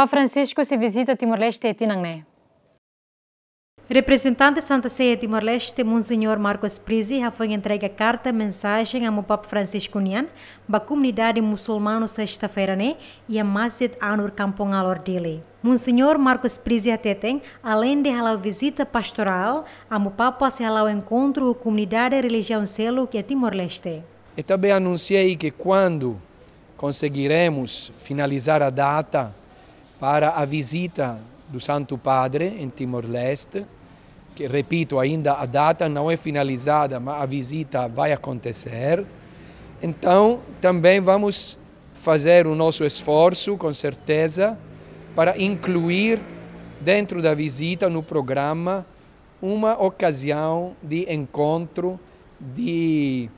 Papa Francisco se visita Timor-Leste e Tinangne. Representante Santa Ceia Timor-Leste, Monsenhor Marcos Prisi, já foi entregue a carta mensagem ao Papa Francisco Nian, da comunidade muçulmana sexta-feira, né? e a Masjid Anur Kampong Alor dele. Monsenhor Marcos Prisi até além de a visita pastoral, ao Papa se ao encontro com a comunidade religião selo que é Timor-Leste. E também anunciei que quando conseguiremos finalizar a data para a visita do Santo Padre em Timor-Leste, que, repito, ainda a data não é finalizada, mas a visita vai acontecer. Então, também vamos fazer o nosso esforço, com certeza, para incluir dentro da visita, no programa, uma ocasião de encontro, de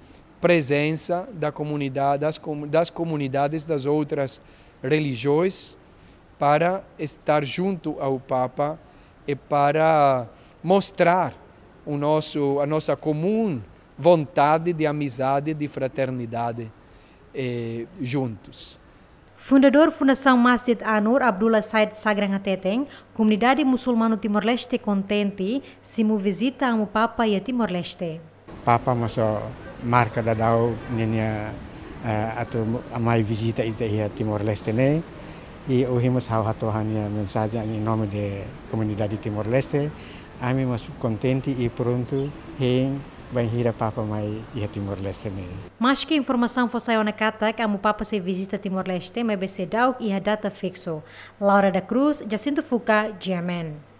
presença da comunidade, das, das comunidades das outras religiões para estar junto ao Papa e para mostrar o nosso, a nossa comum vontade de amizade, de fraternidade eh, juntos. Fundador Fundação Masjid Anur Abdullah Said Sagrang Ateteng, comunidade muçulmana Timor-Leste contente, se mu visita ao Papa e Timor-Leste. Papa masa marca da dao nenya uh, eh, atau mai visita ite ia Timor-Leste ne, e ouvimos a Ratohania mensagem em nome da comunidade Timor-Leste. Amemos contente e pronto em banhira Papa mai Timor-Leste Mais Mas que informação foi saiu na cata que amo Papa se visita Timor-Leste, mas BC Dauk e a data fixo. Laura da Cruz, Jacinto Fuca, Diamen.